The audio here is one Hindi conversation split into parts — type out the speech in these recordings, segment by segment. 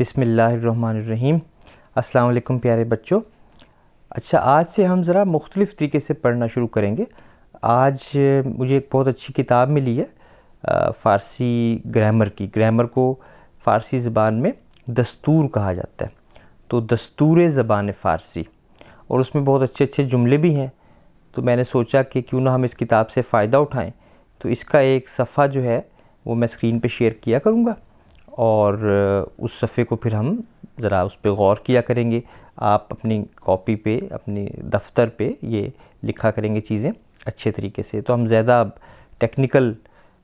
बिसमीम् अल्लाम प्यारे बच्चों अच्छा आज से हम ज़रा मुख्तलिफ़ तरीके से पढ़ना शुरू करेंगे आज मुझे एक बहुत अच्छी किताब मिली है फ़ारसी ग्रामर की ग्रामर को फ़ारसी ज़बान में दस्तूर कहा जाता है तो दस्तूर ज़बान फ़ारसी और उसमें बहुत अच्छे अच्छे जुमले भी हैं तो मैंने सोचा कि क्यों ना हम इस किताब से फ़ायदा उठाएं तो इसका एक सफ़ा जो है वो मैं स्क्रीन पर शेयर किया करूँगा और उस सफ़े को फिर हम ज़रा उस पर गौर किया करेंगे आप अपनी कॉपी पे अपनी दफ्तर पे ये लिखा करेंगे चीज़ें अच्छे तरीके से तो हम ज़्यादा टेक्निकल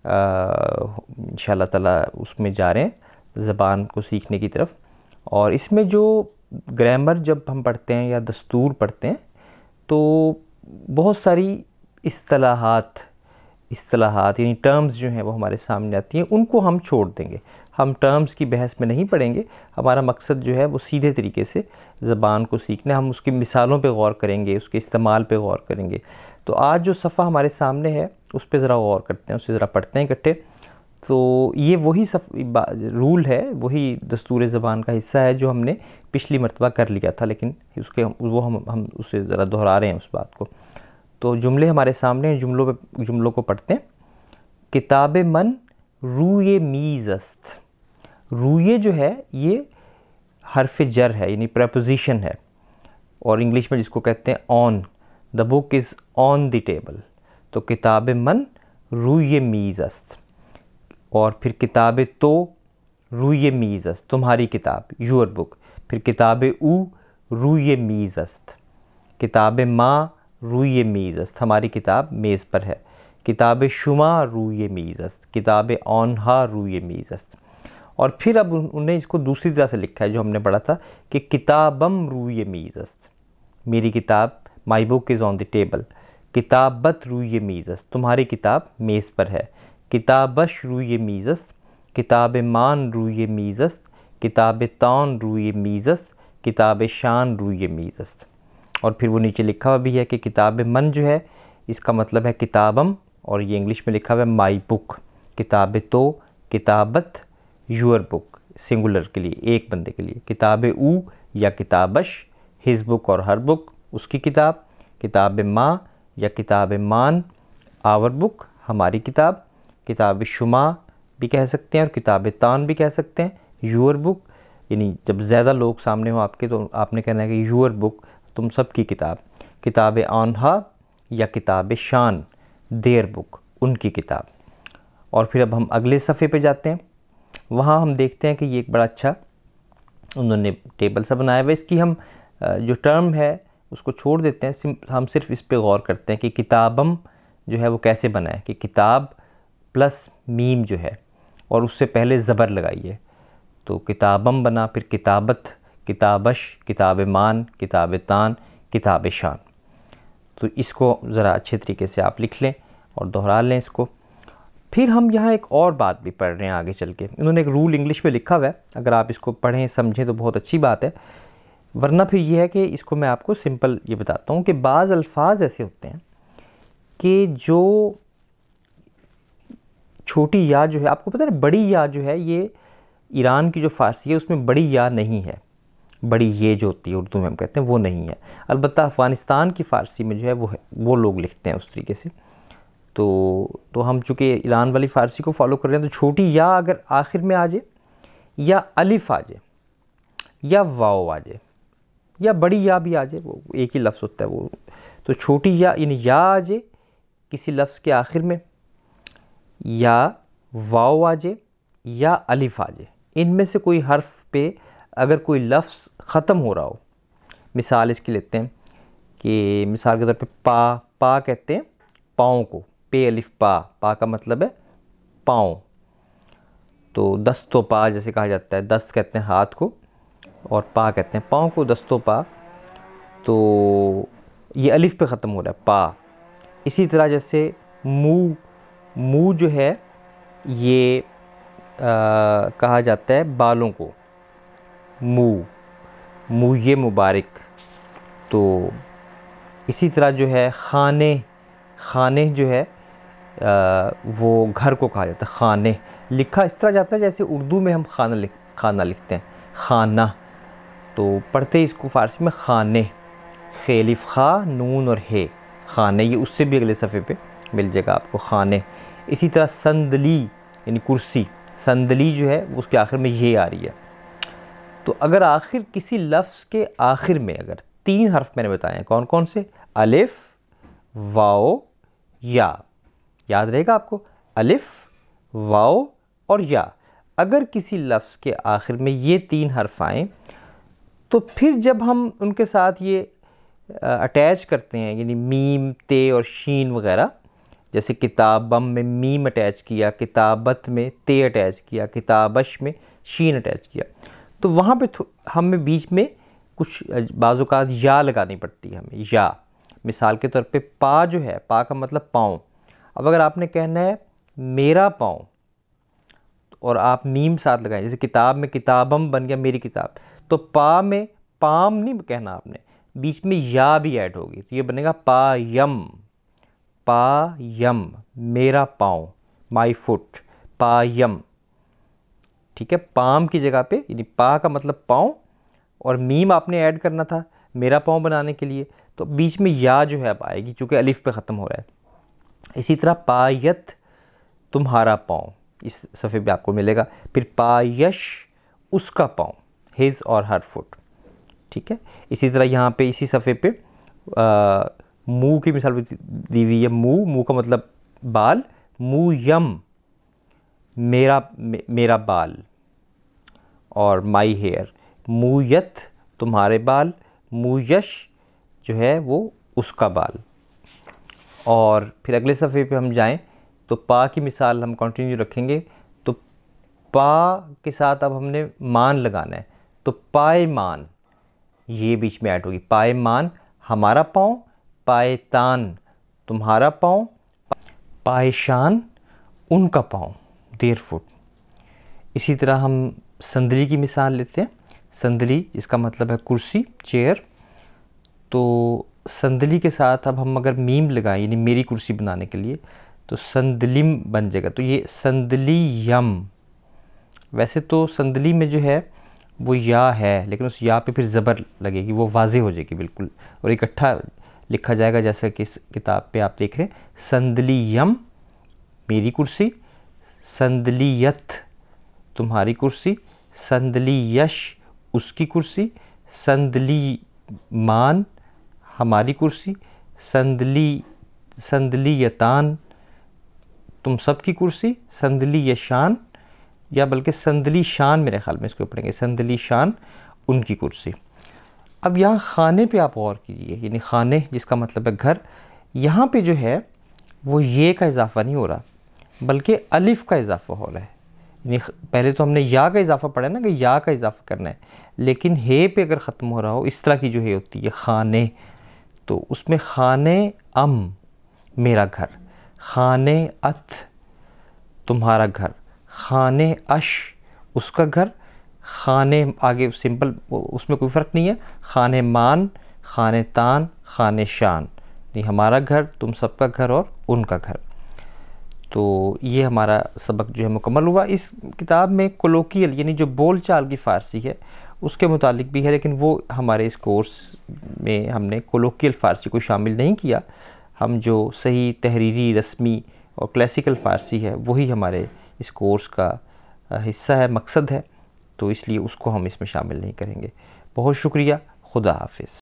इन ताला उसमें जा रहे हैं ज़बान को सीखने की तरफ और इसमें जो ग्रामर जब हम पढ़ते हैं या दस्तूर पढ़ते हैं तो बहुत सारी असलाहत असलाहत यानी टर्म्स जो हैं वो हमारे सामने आती हैं उनको हम छोड़ देंगे हम टर्म्स की बहस में नहीं पढ़ेंगे हमारा मकसद जो है वो सीधे तरीके से ज़बान को सीखना हम उसकी मिसालों पे गौर करेंगे उसके इस्तेमाल पे गौर करेंगे तो आज जो सफ़ा हमारे सामने है उस पर ज़रा गौर करते हैं उससे ज़रा पढ़ते हैं इकट्ठे तो ये वही सफ रूल है वही दस्तूर ज़बान का हिस्सा है जो हमने पिछली मरतबा कर लिया था लेकिन उसके वो हम हम उसे ज़रा दोहरा रहे हैं उस बात को तो जुमले हमारे सामने हैं जुमलों पर जुमलों को पढ़ते हैं किताब मन रूए मीज़ अस्त ये जो है ये हरफ जर है यानी प्रपोजिशन है और इंग्लिश में जिसको कहते हैं on the book is on the table तो किताब मन ये मीज़ अस्त और फिर किताब तो ये मीज़ अस्त तुम्हारी किताब योर बुक फिर किताब ऊ ये मीज़ अस्त किताब माँ ये मीज़ अस्त हमारी किताब मेज़ पर है किताब शुमा ये मीज़ अस्त किताब ऑन हा ये मीज़ अस्त और फिर अब उन्होंने इसको दूसरी तरह से लिखा है जो हमने पढ़ा था कि किताबम रूय मीज़स्त मेरी किताब my book is on the table किताबत रूय मीज़स तुम्हारी किताब मेज़ पर है किताबश रूय मीज़स किताब मान रूय मीज़स किताब तान रूय मीज़स किताब शान रूय मीज़स और फिर वो नीचे लिखा हुआ भी है कि किताब मन जो है इसका मतलब है किताबम और ये इंग्लिश में लिखा हुआ है माई बुक किताब तो किताबत यूर बुक सिंगुलर के लिए एक बंदे के लिए किताब ऊ या किताबश हिज बुक और हर बुक उसकी किताब किताब माँ या किताब मान आवर बुक हमारी किताब किताब शुमा भी कह सकते हैं और किताब तान भी कह सकते हैं यूर बुक यानी जब ज़्यादा लोग सामने हो आपके तो आपने कहना है कि यूर बुक तुम सबकी किताब किताब आनहा या किताब शान देर बुक उनकी किताब और फिर अब हम अगले सफ़े पे जाते हैं वहाँ हम देखते हैं कि ये एक बड़ा अच्छा उन्होंने टेबल सा बनाया हुआ इसकी हम जो टर्म है उसको छोड़ देते हैं हम सिर्फ इस पर गौर करते हैं कि किताबम जो है वो कैसे बनाए कि किताब प्लस मीम जो है और उससे पहले ज़बर लगाइए तो किताबम बना फिर किताबत किताबश किताब मान किताब तान किताब शान तो इसको ज़रा अच्छे तरीके से आप लिख लें और दोहरा लें इसको फिर हम यहाँ एक और बात भी पढ़ रहे हैं आगे चल के इन्होंने एक रूल इंग्लिश में लिखा हुआ है अगर आप इसको पढ़ें समझें तो बहुत अच्छी बात है वरना फिर यह है कि इसको मैं आपको सिंपल ये बताता हूँ कि बाज़ अल्फाज ऐसे होते हैं कि जो छोटी या जो है आपको पता है बड़ी या जो है ये ईरान की जो फ़ारसी है उसमें बड़ी या नहीं है बड़ी ये जो होती है उर्दू में हम कहते हैं वो नहीं है अलबत्त अफ़गानिस्तान की फ़ारसी में जो है वो है वो लोग लिखते हैं उस तरीके से तो तो हम चूँकि ईरान वाली फ़ारसी को फॉलो कर रहे हैं तो छोटी या अगर आखिर में आ जाए या अलिफ आ जाए या वाओ आ जाए या बड़ी या भी आ जाए वो एक ही लफ्ज़ होता है वो तो छोटी या इन या आ जाए किसी लफ्ज़ के आखिर में या वाओ आ जाए या अलिफ आ जाए इनमें से कोई हर्फ पे अगर कोई लफ्ज़ ख़त्म हो रहा हो मिसाल इसकी लेते हैं कि मिसाल के तौर पे पा पा कहते हैं पाओ को पे अलिफ पा पा का मतलब है पाँव तो दस्तो पा जैसे कहा जाता है दस्त कहते हैं हाथ को और पा कहते हैं पाँव को दस्तो पा तो ये अलिफ पे ख़त्म हो रहा है पा इसी तरह जैसे मुँह मुँह जो है ये आ, कहा जाता है बालों को मुँह मुँह ये मुबारक तो इसी तरह जो है खाने खाने जो है वो घर को कहा जाता है खाने लिखा इस तरह जाता है जैसे उर्दू में हम खाना लिख खाना लिखते हैं खाना तो पढ़ते ही इसको फ़ारसी में खाने खेलिफ खा नून और हे खाने ये उससे भी अगले सफ़े पे मिल जाएगा आपको खाने इसी तरह संदली यानी कुर्सी संदली जो है उसके आखिर में ये आ रही है तो अगर आखिर किसी लफ्ज़ के आखिर में अगर तीन हर्फ मैंने बताए हैं कौन कौन से अलिफ वाओ या याद रहेगा आपको अलिफ वाओ और या अगर किसी लफ्ज़ के आखिर में ये तीन हर्फ आएँ तो फिर जब हम उनके साथ ये अटैच करते हैं यानी मीम ते और शीन वगैरह जैसे किताबम में मीम अटैच किया किताबत में ते अटैच किया किताबश में शीन अटैच किया तो वहाँ पे हमें बीच में कुछ बाज़ात या लगानी पड़ती है हमें या मिसाल के तौर पे पा जो है पा का मतलब पाँव अब अगर आपने कहना है मेरा पाँव और आप मीम साथ लगाएं जैसे किताब में किताबम बन गया मेरी किताब तो पा में पाम नहीं कहना आपने बीच में या भी ऐड होगी तो ये बनेगा पा यम पा यम मेरा पाँव माई फुट पा यम ठीक है पाम की जगह पे यानी पा का मतलब पाँव और मीम आपने ऐड करना था मेरा पाँव बनाने के लिए तो बीच में या जो है अब आएगी चूँकि अलिफ पे ख़त्म हो रहा है इसी तरह पायत तुम्हारा पाँव इस सफ़े पे आपको मिलेगा फिर पायश उसका पाँव हिज और हर फुट ठीक है इसी तरह यहाँ पे इसी सफ़े पे मुँह की मिसाल दी हुई है मुँह मुँह का मतलब बाल मुँह यम मेरा मे, मेरा बाल और माई हेयर मुयत तुम्हारे बाल मुयश जो है वो उसका बाल और फिर अगले सफ़े पे हम जाएं तो पा की मिसाल हम कंटिन्यू रखेंगे तो पा के साथ अब हमने मान लगाना है तो पाए मान ये बीच में ऐड होगी पाए मान हमारा पाँव पाए तान तुम्हारा पाँव पाए शान उनका पाँव देर फुट इसी तरह हम संदली की मिसाल लेते हैं संदली इसका मतलब है कुर्सी चेयर तो संदली के साथ अब हम अगर मीम लगाएं यानी मेरी कुर्सी बनाने के लिए तो संदलिम बन जाएगा तो ये संदली यम वैसे तो संदली में जो है वो या है लेकिन उस या पे फिर ज़बर लगेगी वो वाजे हो जाएगी बिल्कुल और इकट्ठा लिखा जाएगा जैसा कि इस किताब पे आप देख रहे हैं संदली यम मेरी कुर्सी संदलीयत तुम्हारी कुर्सी संदली यश उसकी कुर्सी संदली मान हमारी कुर्सी संदली संदली यतान तुम सब की कुर्सी संदली शान या बल्कि संदली शान मेरे ख्याल में इसको पढ़ेंगे संदली शान उनकी कुर्सी अब यहाँ खाने पे आप गौर कीजिए यानी खाने जिसका मतलब है घर यहाँ पे जो है वो ये का इजाफा नहीं हो रहा बल्कि अलिफ़ का इजाफा हो रहा है यानी पहले तो हमने या का इजाफा पढ़ा ना कि या का इजाफा करना है लेकिन हे पे अगर ख़त्म हो रहा हो इस तरह की जो है होती है खाने तो उसमें खान अम मेरा घर खान अथ तुम्हारा घर खान अश उसका घर खाने आगे सिंपल उसमें कोई फ़र्क नहीं है खान मान खान तान खान शान नहीं हमारा घर तुम सबका घर और उनका घर तो ये हमारा सबक जो है मुकम्मल हुआ इस किताब में कोलोकियल यानी जो बोलचाल की फ़ारसी है उसके मुतालिक भी है लेकिन वो हमारे इस कोर्स में हमने कोलोकियल फ़ारसी को शामिल नहीं किया हम जो सही तहरीरी रस्मी और क्लासिकल फ़ारसी है वही हमारे इस कोर्स का हिस्सा है मकसद है तो इसलिए उसको हम इसमें शामिल नहीं करेंगे बहुत शुक्रिया खुदा हाफिज़